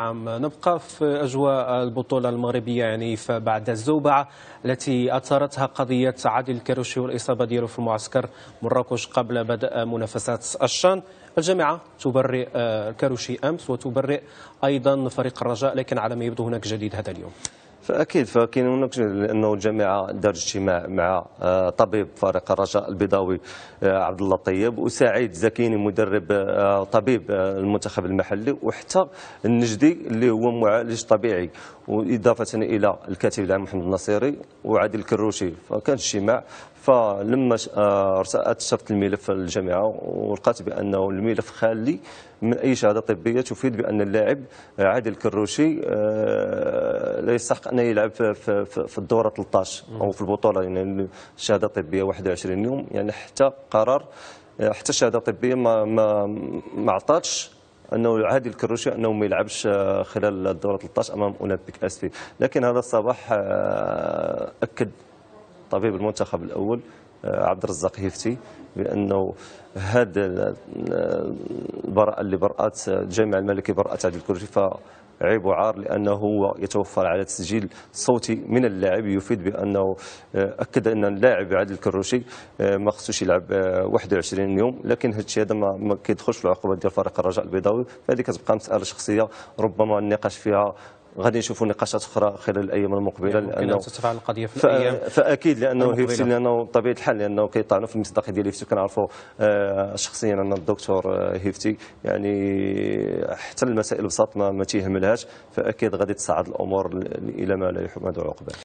عم نبقى في أجواء البطولة المغربية يعني فبعد الزوبعة التي أثارتها قضية عادل كروشي والإصابة ديالو في معسكر مراكش قبل بدء منافسات الشان الجامعة تبرئ آه، كروشي أمس وتبرئ أيضا فريق الرجاء لكن على ما يبدو هناك جديد هذا اليوم فاكيد فكاين هناك لانه الجامعه دارت اجتماع مع آه، طبيب فريق الرجاء البيضاوي آه، عبد الله طيب وسعيد زكيني مدرب آه، طبيب المنتخب المحلي وحتى النجدي اللي هو معالج طبيعي واضافه الى الكاتب العام محمد النصيري وعادل الكروشي فكان اجتماع فلما ارسلت الملف للجامعه ولقات بانه الملف خالي من اي شهاده طبيه تفيد بان اللاعب عادل الكروشي لا يستحق انه يلعب في, في, في الدوره 13 او في البطوله يعني الشهاده الطبيه 21 يوم يعني حتى قرار حتى الشهاده الطبيه ما ما ما عطاتش انه عادل الكروشي انه ما يلعبش آه، خلال الدوره 13 امام اولمبيك اسفي لكن هذا الصباح آه، اكد طبيب المنتخب الاول آه، عبد الرزاق هيفتي بانه هذا البراءه اللي برات الجامعه الملكي برات عادل الكروشي ف عيب وعار لانه هو يتوفر على تسجيل صوتي من اللاعب يفيد بانه آه، اكد ان اللاعب عادل الكروشي آه، ما خصوش يلعب 21 آه، يوم لكن هذا الشيء هذا ما كيدخلش في العقوبات ديال فريق الرجاء البيضاوي فهذه كتبقى مساله شخصيه ربما النقاش فيها غادي نشوفوا نقاشات اخرى خلال الايام المقبله لانه تتفاعل القضيه في الايام فاكيد لانه هيفتي لانه بطبيعه الحال لانه كيطعنوا في المصداقيه ديال هيفتي كنعرفوا آه شخصيا ان الدكتور هيفتي آه، يعني حتى المسائل بساط ما تيهملهاش فاكيد غادي تصعد الامور الى ما لا يحمد عقبه